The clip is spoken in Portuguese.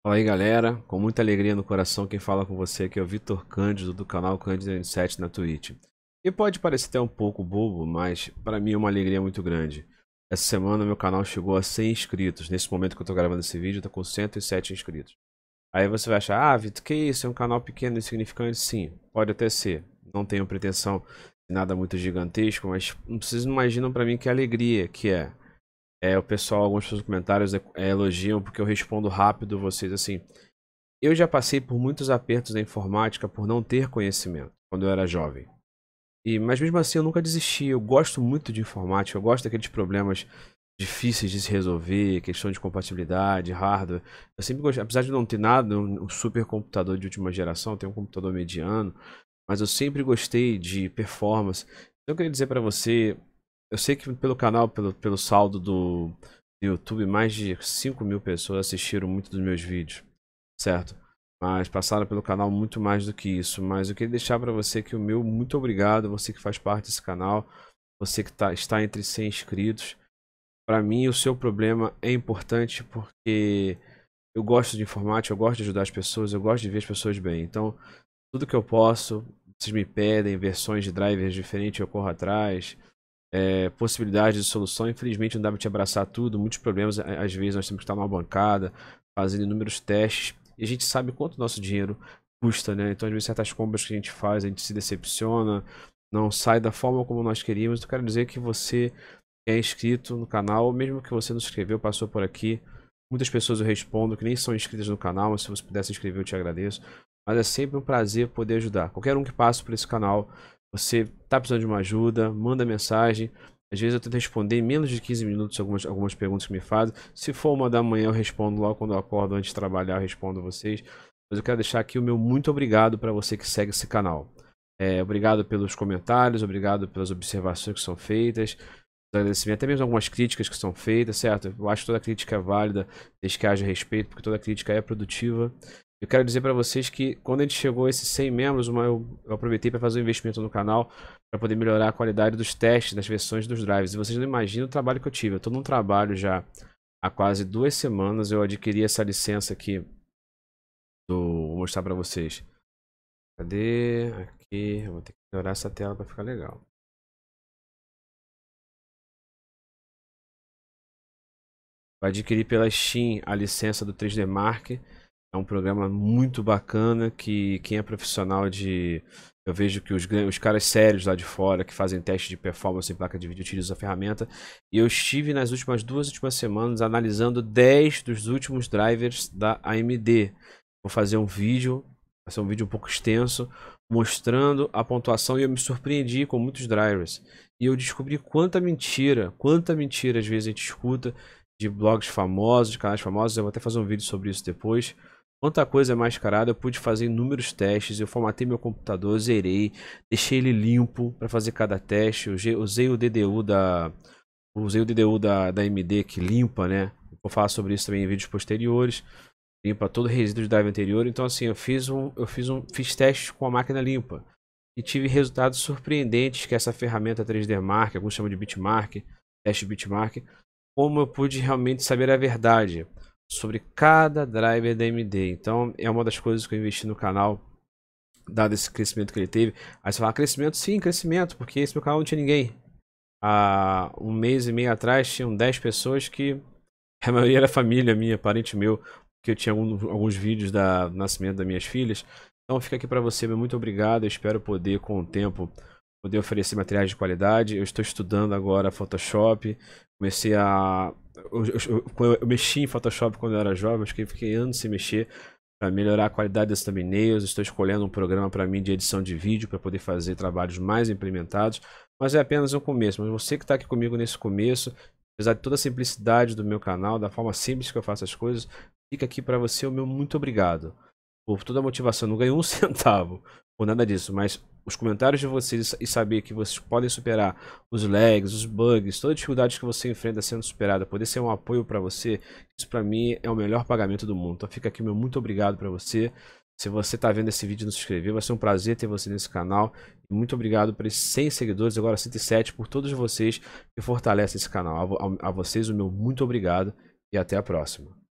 Fala aí galera, com muita alegria no coração quem fala com você aqui é o Vitor Cândido do canal Cândido7 na Twitch. E pode parecer até um pouco bobo, mas para mim é uma alegria muito grande. Essa semana meu canal chegou a 100 inscritos, nesse momento que eu estou gravando esse vídeo tô tá com 107 inscritos. Aí você vai achar, ah Vitor, que isso, é um canal pequeno e insignificante? Sim, pode até ser, não tenho pretensão de nada muito gigantesco, mas vocês não imaginam para mim que alegria que é é, o pessoal, alguns dos comentários é, é, elogiam porque eu respondo rápido vocês assim. Eu já passei por muitos apertos na informática por não ter conhecimento quando eu era jovem. E, mas mesmo assim eu nunca desisti. Eu gosto muito de informática, eu gosto daqueles problemas difíceis de se resolver, questão de compatibilidade, hardware. Eu sempre gostei, apesar de não ter nada, um super computador de última geração, tenho um computador mediano, mas eu sempre gostei de performance. Então eu queria dizer para você, eu sei que pelo canal, pelo, pelo saldo do YouTube, mais de 5 mil pessoas assistiram muito dos meus vídeos, certo? Mas passaram pelo canal muito mais do que isso. Mas eu queria deixar para você que o meu muito obrigado, você que faz parte desse canal, você que tá, está entre 100 inscritos. Para mim, o seu problema é importante porque eu gosto de informática, eu gosto de ajudar as pessoas, eu gosto de ver as pessoas bem. Então, tudo que eu posso, vocês me pedem versões de drivers diferentes, eu corro atrás é, possibilidades de solução. Infelizmente não dá para te abraçar tudo, muitos problemas. Às vezes nós temos que estar numa bancada, fazendo inúmeros testes. E a gente sabe quanto nosso dinheiro custa, né? Então, às vezes, certas compras que a gente faz, a gente se decepciona, não sai da forma como nós queríamos. eu quero dizer que você é inscrito no canal, mesmo que você não se inscreveu, passou por aqui. Muitas pessoas eu respondo que nem são inscritas no canal, mas se você pudesse se inscrever, eu te agradeço. Mas é sempre um prazer poder ajudar. Qualquer um que passe por esse canal, você está precisando de uma ajuda, manda mensagem. Às vezes eu tento responder em menos de 15 minutos algumas, algumas perguntas que me fazem. Se for uma da manhã, eu respondo logo quando eu acordo, antes de trabalhar, eu respondo vocês. Mas eu quero deixar aqui o meu muito obrigado para você que segue esse canal. É, obrigado pelos comentários, obrigado pelas observações que são feitas, até mesmo algumas críticas que são feitas, certo? Eu acho que toda crítica é válida, desde que haja respeito, porque toda crítica é produtiva. Eu quero dizer para vocês que quando a gente chegou a esses 100 membros, uma, eu, eu aproveitei para fazer um investimento no canal para poder melhorar a qualidade dos testes, das versões dos drives. E vocês não imaginam o trabalho que eu tive. Eu estou num trabalho já há quase duas semanas. Eu adquiri essa licença aqui. Do, vou mostrar para vocês. Cadê? Aqui. Eu vou ter que melhorar essa tela para ficar legal. Eu adquiri pela Steam a licença do 3D Mark é um programa muito bacana que quem é profissional de. Eu vejo que os, os caras sérios lá de fora que fazem teste de performance em placa de vídeo utilizam a ferramenta. E eu estive nas últimas duas últimas semanas analisando 10 dos últimos drivers da AMD. Vou fazer um vídeo, vai ser um vídeo um pouco extenso, mostrando a pontuação e eu me surpreendi com muitos drivers. E eu descobri quanta mentira, quanta mentira às vezes a gente escuta de blogs famosos, de canais famosos. Eu vou até fazer um vídeo sobre isso depois. Quanta coisa é mascarada, eu pude fazer inúmeros testes, eu formatei meu computador, zerei, deixei ele limpo para fazer cada teste, usei o DDU da usei o DDU da, da AMD que limpa, né? Vou falar sobre isso também em vídeos posteriores. Limpa todo o resíduo de drive anterior, então assim, eu fiz um eu fiz um fiz testes com a máquina limpa e tive resultados surpreendentes que essa ferramenta 3D Mark, alguns chamam de Bitmark, teste Bitmark, como eu pude realmente saber a verdade sobre cada driver da AMD. Então é uma das coisas que eu investi no canal, dado esse crescimento que ele teve. Aí você fala, ah, crescimento? Sim, crescimento, porque esse meu canal não tinha ninguém. Há um mês e meio atrás tinham 10 pessoas que a maioria era família minha, parente meu, porque eu tinha alguns vídeos da nascimento das minhas filhas. Então fica aqui para você, muito obrigado. Eu espero poder com o tempo poder oferecer materiais de qualidade. Eu estou estudando agora Photoshop. Comecei a. Eu, eu, eu, eu mexi em Photoshop quando eu era jovem, acho que fiquei anos sem mexer para melhorar a qualidade das thumbnails. Estou escolhendo um programa para mim de edição de vídeo para poder fazer trabalhos mais implementados. Mas é apenas um começo. Mas você que está aqui comigo nesse começo, apesar de toda a simplicidade do meu canal, da forma simples que eu faço as coisas, fica aqui para você o meu muito obrigado. Por toda a motivação, não ganhei um centavo por nada disso, mas os comentários de vocês e saber que vocês podem superar os lags, os bugs, todas as dificuldades que você enfrenta sendo superada, poder ser um apoio para você, isso para mim é o melhor pagamento do mundo. Então fica aqui meu muito obrigado para você. Se você está vendo esse vídeo, não se inscrever, vai ser um prazer ter você nesse canal. Muito obrigado para esses 100 seguidores, agora 107, por todos vocês que fortalecem esse canal. A, a, a vocês o meu muito obrigado e até a próxima.